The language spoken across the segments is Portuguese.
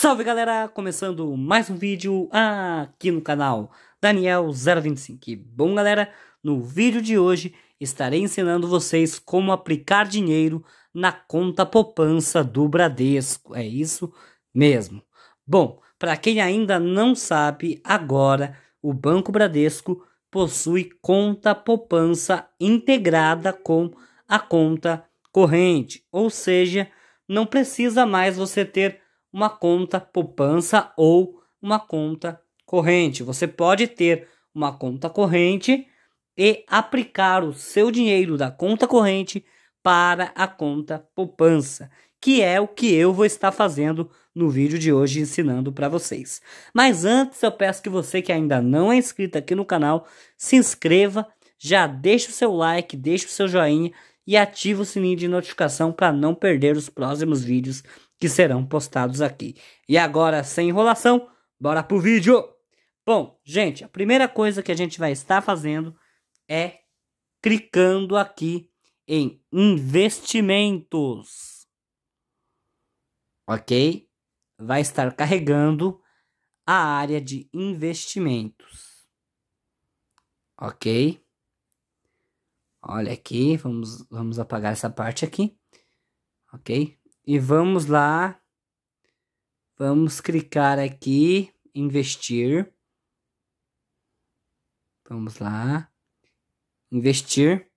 Salve galera, começando mais um vídeo aqui no canal Daniel025 e Bom galera, no vídeo de hoje estarei ensinando vocês como aplicar dinheiro na conta poupança do Bradesco, é isso mesmo. Bom, para quem ainda não sabe, agora o Banco Bradesco possui conta poupança integrada com a conta corrente, ou seja, não precisa mais você ter uma conta poupança ou uma conta corrente. Você pode ter uma conta corrente e aplicar o seu dinheiro da conta corrente para a conta poupança, que é o que eu vou estar fazendo no vídeo de hoje ensinando para vocês. Mas antes eu peço que você que ainda não é inscrito aqui no canal, se inscreva, já deixa o seu like, deixa o seu joinha e ativa o sininho de notificação para não perder os próximos vídeos que serão postados aqui. E agora, sem enrolação, bora pro vídeo! Bom, gente, a primeira coisa que a gente vai estar fazendo é clicando aqui em investimentos. Ok? Vai estar carregando a área de investimentos. Ok? Olha aqui, vamos, vamos apagar essa parte aqui. Ok? E vamos lá. Vamos clicar aqui, investir. Vamos lá. Investir.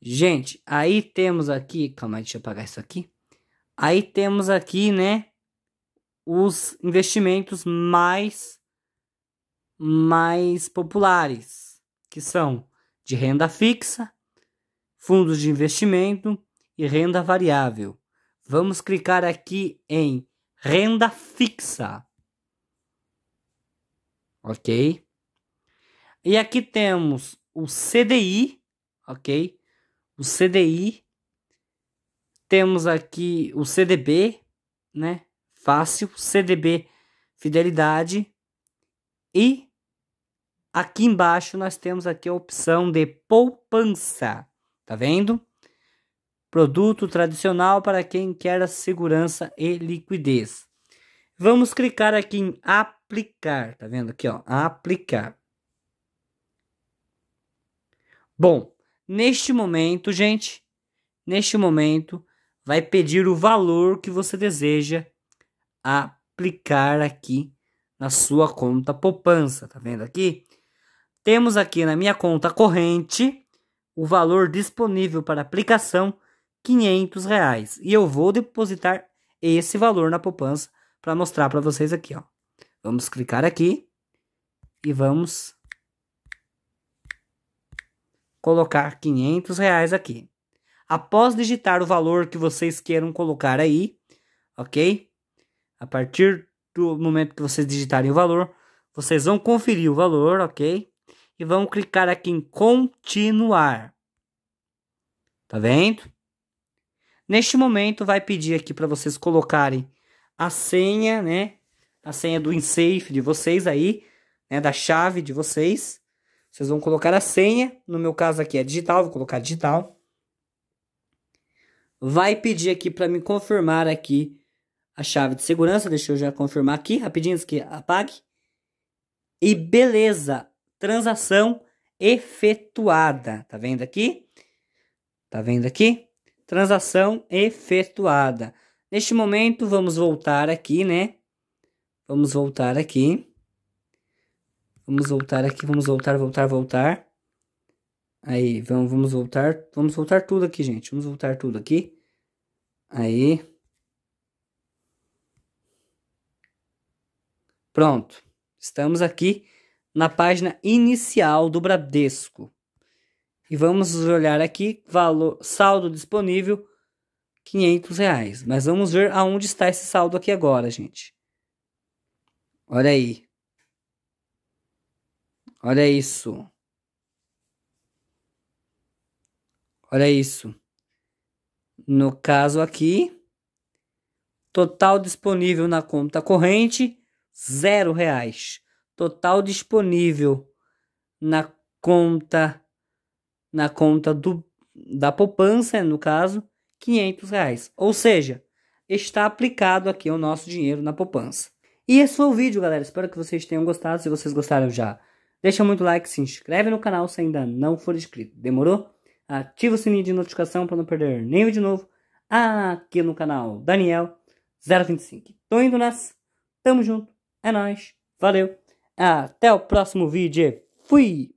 Gente, aí temos aqui, calma, deixa eu apagar isso aqui. Aí temos aqui, né, os investimentos mais mais populares, que são de renda fixa, fundos de investimento e renda variável. Vamos clicar aqui em renda fixa. Ok? E aqui temos o CDI, ok? O CDI. Temos aqui o CDB, né? Fácil. CDB Fidelidade. E aqui embaixo nós temos aqui a opção de poupança. Tá vendo? produto tradicional para quem quer segurança e liquidez. Vamos clicar aqui em aplicar, tá vendo aqui, ó, aplicar. Bom, neste momento, gente, neste momento vai pedir o valor que você deseja aplicar aqui na sua conta poupança, tá vendo aqui? Temos aqui na minha conta corrente o valor disponível para aplicação 500 reais. E eu vou depositar esse valor na poupança para mostrar para vocês aqui, ó. Vamos clicar aqui e vamos colocar 500 reais aqui. Após digitar o valor que vocês queiram colocar aí, ok? A partir do momento que vocês digitarem o valor, vocês vão conferir o valor, ok? E vão clicar aqui em continuar. Tá vendo? Neste momento, vai pedir aqui para vocês colocarem a senha, né? A senha do InSafe de vocês aí, né? Da chave de vocês. Vocês vão colocar a senha. No meu caso aqui é digital, vou colocar digital. Vai pedir aqui para me confirmar aqui a chave de segurança. Deixa eu já confirmar aqui rapidinho, que apague. E beleza, transação efetuada. Tá vendo aqui? Tá vendo aqui? Transação efetuada. Neste momento, vamos voltar aqui, né? Vamos voltar aqui. Vamos voltar aqui, vamos voltar, voltar, voltar. Aí, vamos, vamos voltar, vamos voltar tudo aqui, gente. Vamos voltar tudo aqui. Aí. Pronto. Estamos aqui na página inicial do Bradesco. E vamos olhar aqui, valor, saldo disponível, 500 reais. Mas vamos ver aonde está esse saldo aqui agora, gente. Olha aí. Olha isso. Olha isso. No caso aqui, total disponível na conta corrente, zero reais. Total disponível na conta na conta do, da poupança, no caso, 500 reais. Ou seja, está aplicado aqui o nosso dinheiro na poupança. E esse foi o vídeo, galera. Espero que vocês tenham gostado. Se vocês gostaram já, deixa muito like, se inscreve no canal se ainda não for inscrito. Demorou? Ativa o sininho de notificação para não perder nenhum de novo aqui no canal Daniel 025. Tô indo nessa. Tamo junto. É nóis. Valeu. Até o próximo vídeo. Fui!